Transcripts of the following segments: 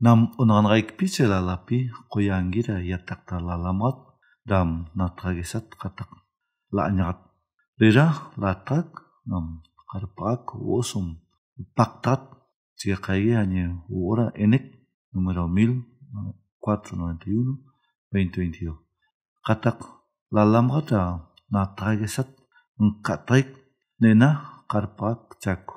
Nam unangaik pichela lapi koyangira yatakta lalamat dam natragesat katak la anyakat. Rira latak nam karpak wosum paktat jika kaya hanya ora enek número 1491-2022. Katak lalamata natragesat ngkatrik nena karpak cak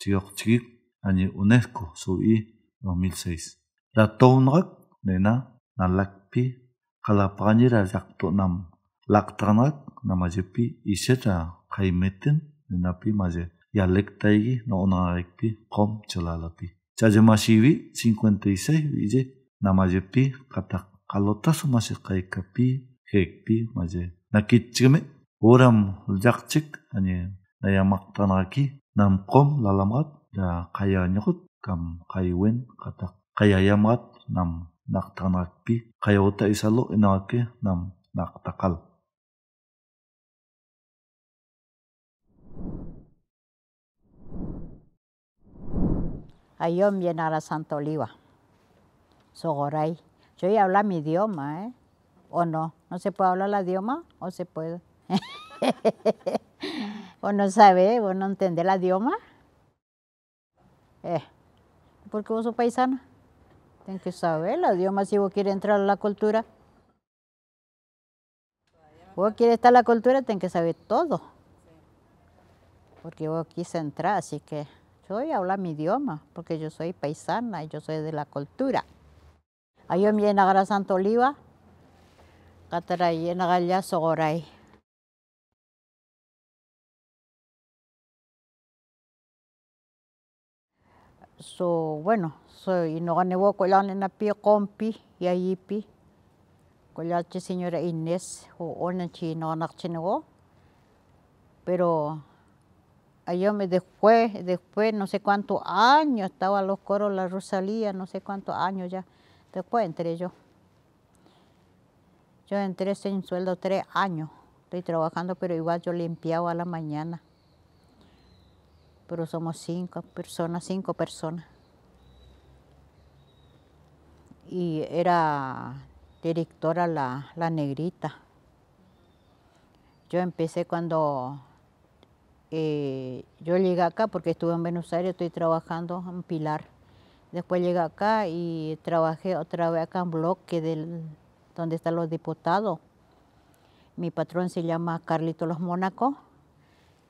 ciok cik hanya UNESCO sui 2006. Yatownak nena na lakpi kalapani razak to nam. Laktanak namajepi iseta kaimetin nenapi maje. Yalek taigi na onarekpi kom chalalapi. Chajamashivi 56 vije namajepi katak. Kalotasu masih kaikapi hekpi maje. Nakitchime oram ljakchik anye nam kom lalamat da kaya nyokut kam kaiwen katak. kaya yamat nam naktanakpi kaya isalo inaki nam naktakal. Ayom la Santa Oliva. Sogoray. Yo ya habla mi idioma, ¿eh? ¿O no? ¿No se puede hablar el idioma? ¿O se puede? ¿O no sabe? ¿O no entiende el idioma? Eh, ¿Por qué vos sos tienen que saber el idioma si vos quieres entrar a la cultura. Vos quieres estar en la cultura, ten que saber todo. Porque vos quise entrar, así que yo voy a hablar mi idioma, porque yo soy paisana y yo soy de la cultura. Yo me en Santa Oliva, Catara y en so bueno so y kuelananapi kgompi yayipi la señora Inés o pero me después después no sé cuántos años estaba los coros la Rosalía no sé cuántos años ya después entré yo yo entré sin sueldo tres años estoy trabajando pero igual yo limpiaba a la mañana pero somos cinco personas, cinco personas. Y era directora la, negrita. Yo empecé cuando eh, yo llegué acá, porque estuve en Buenos Aires, estoy trabajando en Pilar. Después llegué acá y trabajé otra vez acá en bloque del, donde están los diputados. Mi patrón se llama Carlito Los Mónacos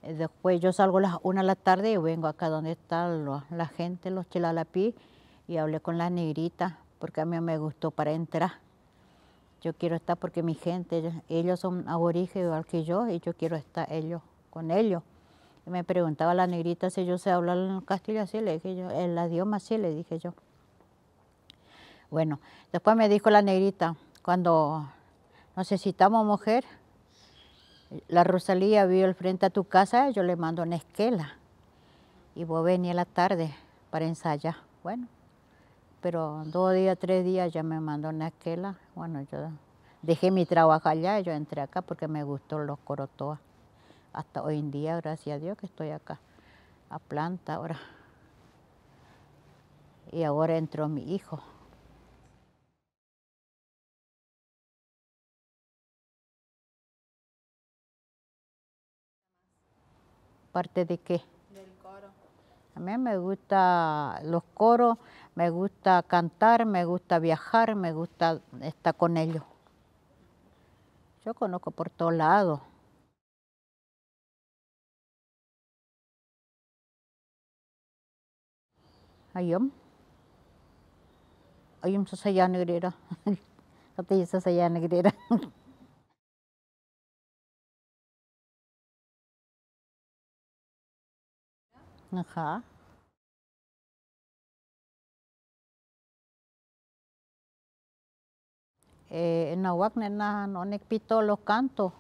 eh, después yo salgo a las 1 de la tarde y vengo acá donde están la gente, los chilalapí, y hablé con la negrita porque a mí me gustó para entrar. Yo quiero estar porque mi gente, ellos son aborígenes igual que yo, y yo quiero estar ellos, con ellos. me preguntaba la negrita si yo sé hablar en castillo así, le dije yo, el idioma así, le dije yo. Bueno, después me dijo la negrita, cuando necesitamos mujer, la Rosalía vio al frente a tu casa, yo le mando una esquela. Y vos venís a la tarde para ensayar. Bueno, pero dos días, tres días ya me mandó una esquela. Bueno, yo dejé mi trabajo allá y yo entré acá porque me gustó los corotoas. Hasta hoy en día, gracias a Dios que estoy acá, a planta ahora. Y ahora entró mi hijo. parte de qué? Del coro. A mí me gusta los coros, me gusta cantar, me gusta viajar, me gusta estar con ellos. Yo conozco por todos lados. Ayom. Ayom te negrera. Sosaya negrera. Ajá. Eh, nahuac no los cantos.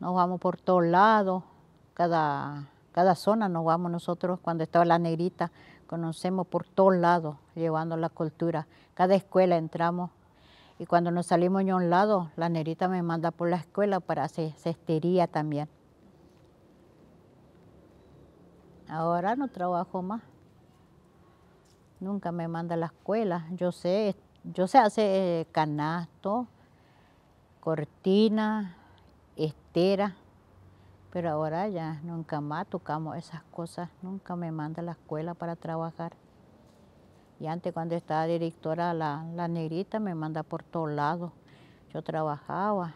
Nos vamos por todos lados, cada, cada zona nos vamos nosotros cuando estaba la negrita, conocemos por todos lados, llevando la cultura. Cada escuela entramos y cuando nos salimos de un lado, la negrita me manda por la escuela para hacer cestería también. Ahora no trabajo más. Nunca me manda a la escuela. Yo sé, yo sé hacer eh, canasto, cortina, estera, pero ahora ya nunca más tocamos esas cosas. Nunca me manda a la escuela para trabajar. Y antes cuando estaba directora, la, la negrita me manda por todos lados. Yo trabajaba, a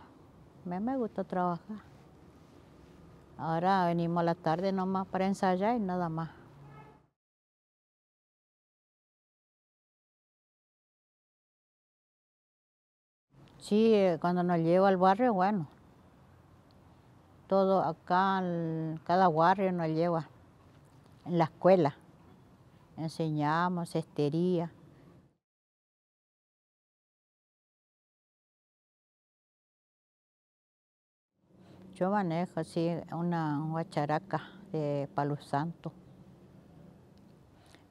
mí me gusta trabajar. Ahora venimos a la tarde nomás para ensayar y nada más. Sí, cuando nos lleva al barrio, bueno, todo acá, cada barrio nos lleva en la escuela. Enseñamos cestería. Yo manejo así una guacharaca de Palo Santo.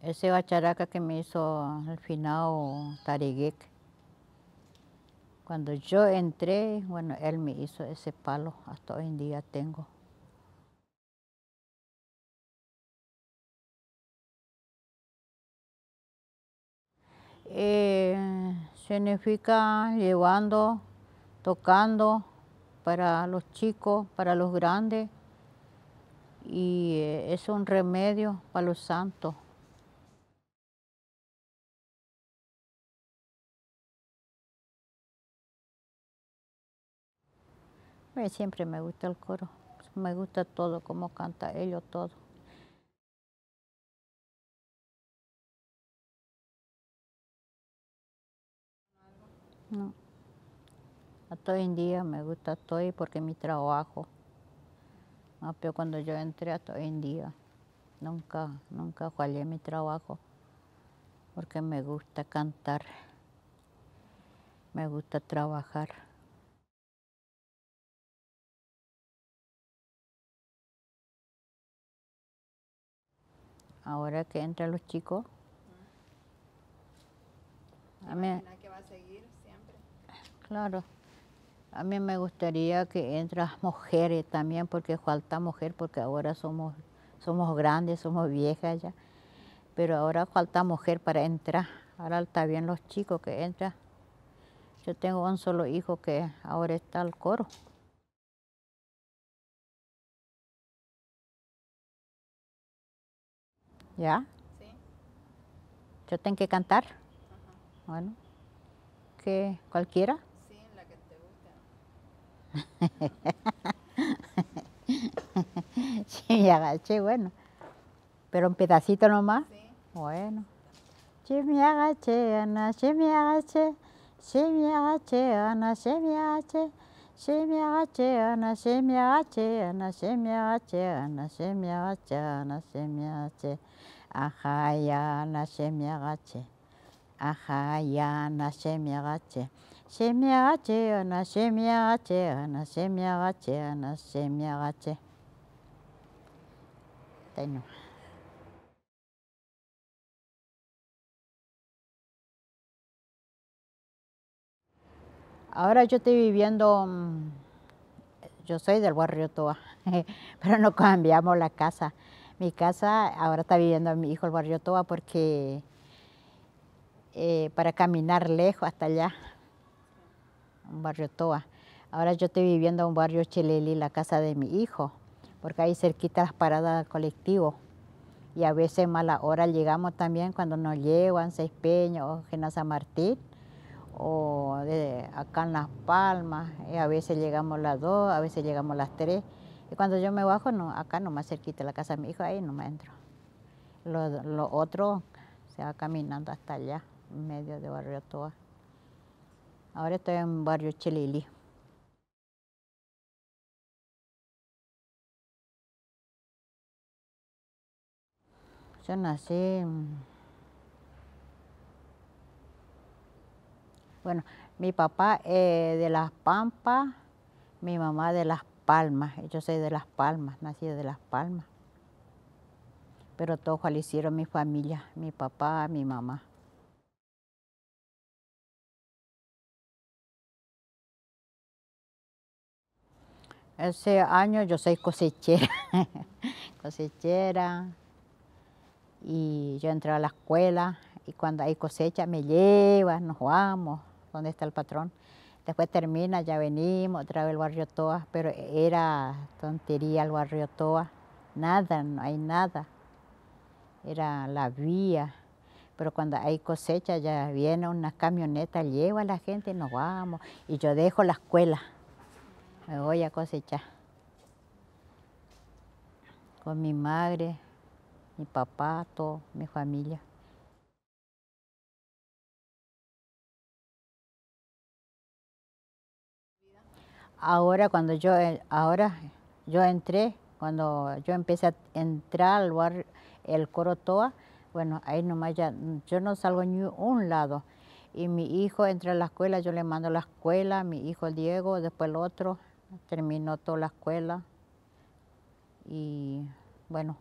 Ese bacharaca que me hizo al final Tariguec. Cuando yo entré, bueno, él me hizo ese palo, hasta hoy en día tengo. Eh, significa llevando, tocando, para los chicos, para los grandes, y eh, es un remedio para los santos. Pues siempre me gusta el coro, me gusta todo, como canta ellos todo. No a hoy en día me gusta todo, porque mi trabajo. Más peor cuando yo entré a hoy en día. Nunca, nunca fallé mi trabajo porque me gusta cantar. Me gusta trabajar. Ahora que entran los chicos. Mm. A que va a seguir siempre? Claro. A mí me gustaría que entras mujeres también, porque falta mujer, porque ahora somos, somos grandes, somos viejas ya. Pero ahora falta mujer para entrar. Ahora está bien los chicos que entran. Yo tengo un solo hijo que ahora está al coro. ¿Ya? Sí. Yo tengo que cantar. Bueno, que cualquiera. sí, me agache, bueno. Pero un pedacito nomás. Bueno. Sí, me agache, Ana, sí, me agache, Sí, me agache, Ana, sí, me agaché. Sí, me agache, Ana, sí, me agache, Ana, sí, me agache, Ana, sí, me agache, Ana, sí, me agaché. Ajá, ya, Ana, sí, me agache, Ajá, Ana, sí, me agache se ana, agache, ana, se ana, agache. Tengo. Ahora yo estoy viviendo, mm, yo soy del barrio Toa, pero no cambiamos la casa. Mi casa ahora está viviendo mi hijo el barrio Toa porque eh, para caminar lejos hasta allá un barrio Toa. Ahora yo estoy viviendo en un barrio Chileli, la casa de mi hijo, porque ahí cerquita las paradas del colectivo. Y a veces mala hora llegamos también cuando nos llevan Seis Peñas o Gena San Martín o acá en Las Palmas. Y a veces llegamos las dos, a veces llegamos las tres. Y cuando yo me bajo, no, acá nomás cerquita la casa de mi hijo, ahí no me entro. Lo, lo otro se va caminando hasta allá, en medio de Barrio Toa. Ahora estoy en Barrio Chilili. Yo nací... Bueno, mi papá de Las Pampas, mi mamá de Las Palmas. Yo soy de Las Palmas, nací de Las Palmas. Pero todos hicieron mi familia, mi papá, mi mamá. Ese año yo soy cosechera, cosechera, y yo entré a la escuela y cuando hay cosecha me llevan, nos vamos, ¿dónde está el patrón? Después termina, ya venimos, otra el barrio Toa, pero era tontería el barrio Toa, nada, no hay nada, era la vía, pero cuando hay cosecha ya viene una camioneta, lleva a la gente y nos vamos, y yo dejo la escuela me voy a cosechar. Con mi madre, mi papá, todo, mi familia. Ahora cuando yo, eh, ahora yo entré, cuando yo empecé a entrar al lugar, el Corotoa, bueno, ahí nomás ya, yo no salgo ni un lado. Y mi hijo entra a la escuela, yo le mando a la escuela, mi hijo Diego, después el otro, terminó toda la escuela y bueno,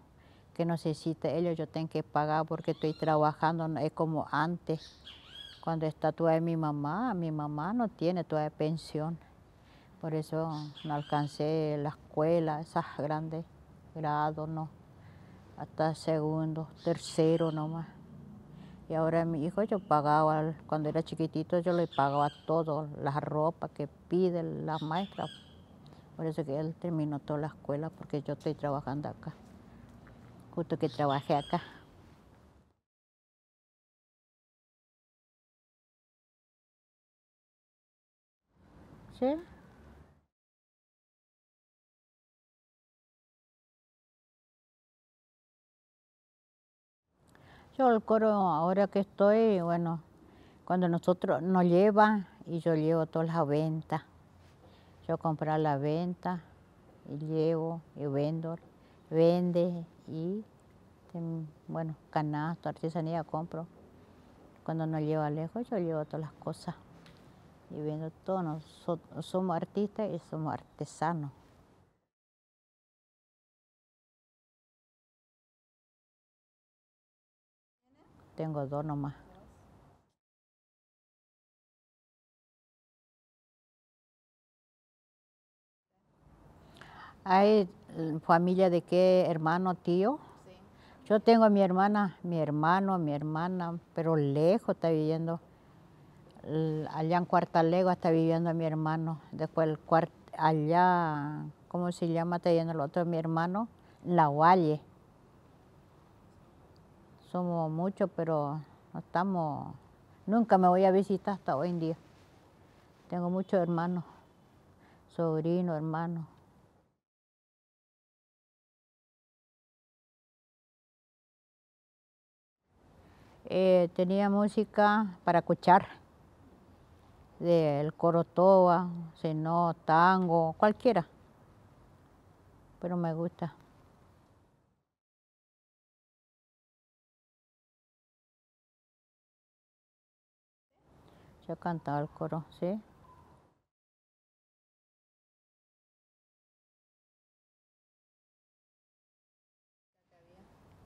que necesita ellos, yo tengo que pagar porque estoy trabajando, es como antes. Cuando está toda mi mamá, mi mamá no tiene la pensión. Por eso no alcancé la escuela, esas grandes grados, no. Hasta segundo, tercero nomás. Y ahora mi hijo yo pagaba, cuando era chiquitito yo le pagaba todo, la ropa que pide la maestra, por eso que él terminó toda la escuela porque yo estoy trabajando acá. Justo que trabajé acá. ¿Sí? Yo el coro ahora que estoy, bueno, cuando nosotros nos llevan, y yo llevo todas las ventas yo comprar la venta y llevo y vendo, vende y bueno, canasto, artesanía compro. Cuando no llevo lejos yo llevo todas las cosas y vendo todo. somos artistas y somos artesanos. Tengo dos nomás. Hay familia de qué hermano, tío. Yo tengo a mi hermana, mi hermano, mi hermana, pero lejos está viviendo. Allá en Cuartalegua está viviendo mi hermano. Después el allá, ¿cómo se llama? Está viviendo el otro mi hermano, La Valle. Somos muchos, pero no estamos. Nunca me voy a visitar hasta hoy en día. Tengo muchos hermanos, sobrinos, hermanos. Eh, tenía música para escuchar, del corotoa, seno, tango, cualquiera, pero me gusta. Yo cantaba el coro, ¿sí?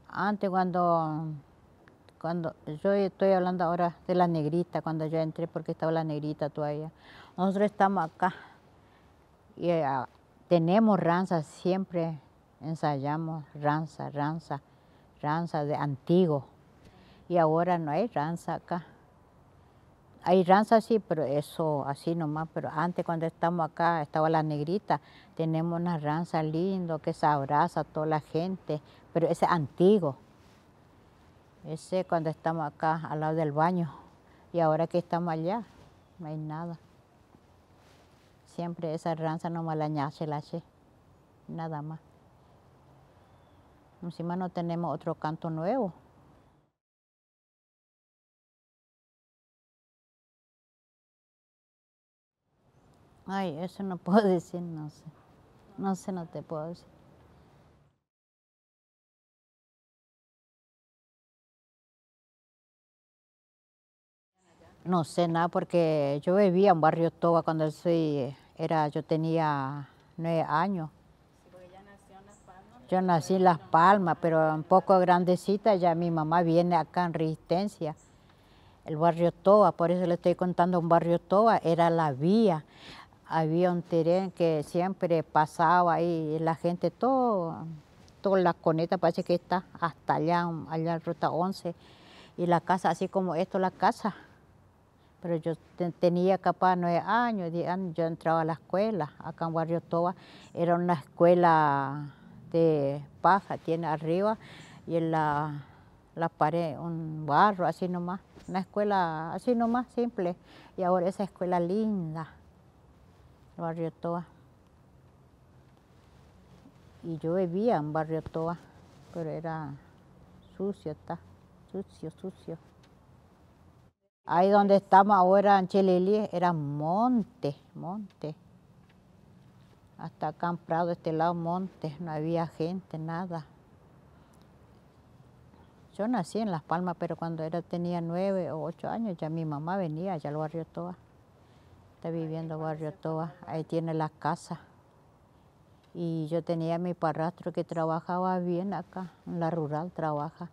Antes cuando cuando yo estoy hablando ahora de la negrita, cuando yo entré, porque estaba la negrita todavía. Nosotros estamos acá y eh, tenemos ranza, siempre ensayamos ranza, ranza, ranza de antiguo. Y ahora no hay ranza acá. Hay ranza sí, pero eso así nomás, pero antes cuando estamos acá, estaba la negrita, tenemos una ranza lindo que se abraza a toda la gente, pero ese antiguo. Ese cuando estamos acá al lado del baño y ahora que estamos allá, no hay nada. Siempre esa ranza no malañase la hace, nada más. Encima no tenemos otro canto nuevo. Ay, eso no puedo decir, no sé. No sé, no te puedo decir. No sé nada porque yo vivía en Barrio Toba cuando yo, soy, era, yo tenía nueve años. Yo nací en Las Palmas, pero un poco grandecita, ya mi mamá viene acá en Resistencia. El barrio Toba, por eso le estoy contando un barrio Toba era la vía. Había un terreno que siempre pasaba y la gente, todo, Todas las coneta parece que está hasta allá, allá en Ruta 11. Y la casa, así como esto, la casa, pero yo tenía capaz nueve años, diez años, yo entraba a la escuela, acá en Barrio Toba, era una escuela de paja, tiene arriba, y en la, pared un barro, así nomás, una escuela así nomás, simple, y ahora esa escuela linda, Barrio Toba. Y yo vivía en Barrio Toba, pero era sucio, está, sucio, sucio. Ahí donde estamos ahora en Chelilí era monte, monte. Hasta acá en Prado, este lado, monte, no había gente, nada. Yo nací en Las Palmas, pero cuando era, tenía nueve o ocho años, ya mi mamá venía allá al barrio Toa. Está viviendo barrio Toa, ahí tiene la casa. Y yo tenía mi parrastro que trabajaba bien acá, en la rural trabaja.